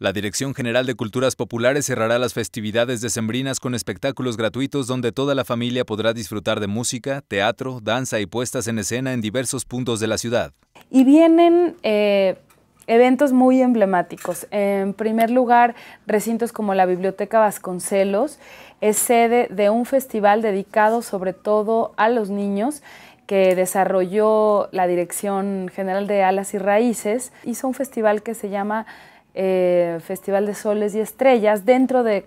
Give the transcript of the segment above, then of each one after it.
La Dirección General de Culturas Populares cerrará las festividades decembrinas con espectáculos gratuitos donde toda la familia podrá disfrutar de música, teatro, danza y puestas en escena en diversos puntos de la ciudad. Y vienen eh, eventos muy emblemáticos. En primer lugar, recintos como la Biblioteca Vasconcelos es sede de un festival dedicado sobre todo a los niños que desarrolló la Dirección General de Alas y Raíces. Hizo un festival que se llama eh, Festival de Soles y Estrellas, dentro de,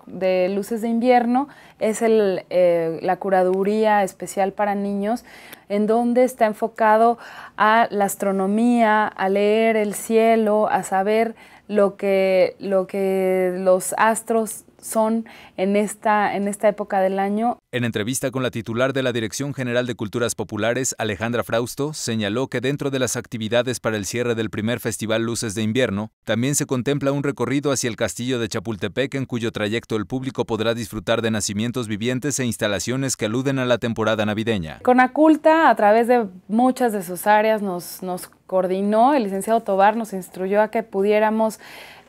Luces de Invierno, es eh, la curaduría especial para niños, en donde está enfocado a la astronomía, a leer el cielo, a saber lo que, lo que los astros son en esta, en esta época del año. En entrevista con la titular de la Dirección General de Culturas Populares, Alejandra Frausto, señaló que dentro de las actividades para el cierre del primer Festival Luces de Invierno, también se contempla un recorrido hacia el castillo de Chapultepec en cuyo trayecto el público podrá disfrutar de nacimientos vivientes e instalaciones que aluden a la temporada navideña. Con Aculta, a través de muchas de sus áreas, nos, nos coordinó, el licenciado Tobar nos instruyó a que pudiéramos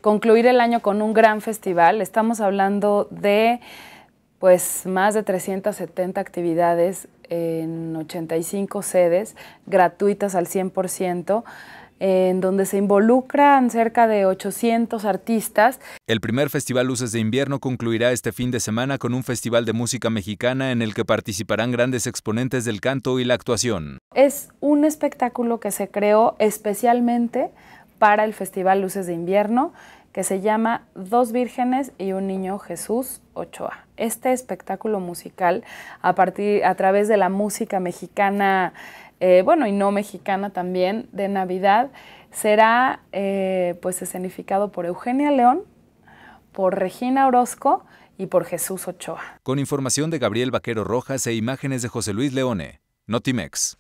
concluir el año con un gran festival. Estamos hablando de pues más de 370 actividades en 85 sedes, gratuitas al 100% en donde se involucran cerca de 800 artistas. El primer Festival Luces de Invierno concluirá este fin de semana con un festival de música mexicana en el que participarán grandes exponentes del canto y la actuación. Es un espectáculo que se creó especialmente para el Festival Luces de Invierno que se llama Dos Vírgenes y un Niño Jesús Ochoa. Este espectáculo musical, a, partir, a través de la música mexicana eh, bueno, y no mexicana también, de Navidad, será eh, pues escenificado por Eugenia León, por Regina Orozco y por Jesús Ochoa. Con información de Gabriel Vaquero Rojas e imágenes de José Luis Leone, Notimex.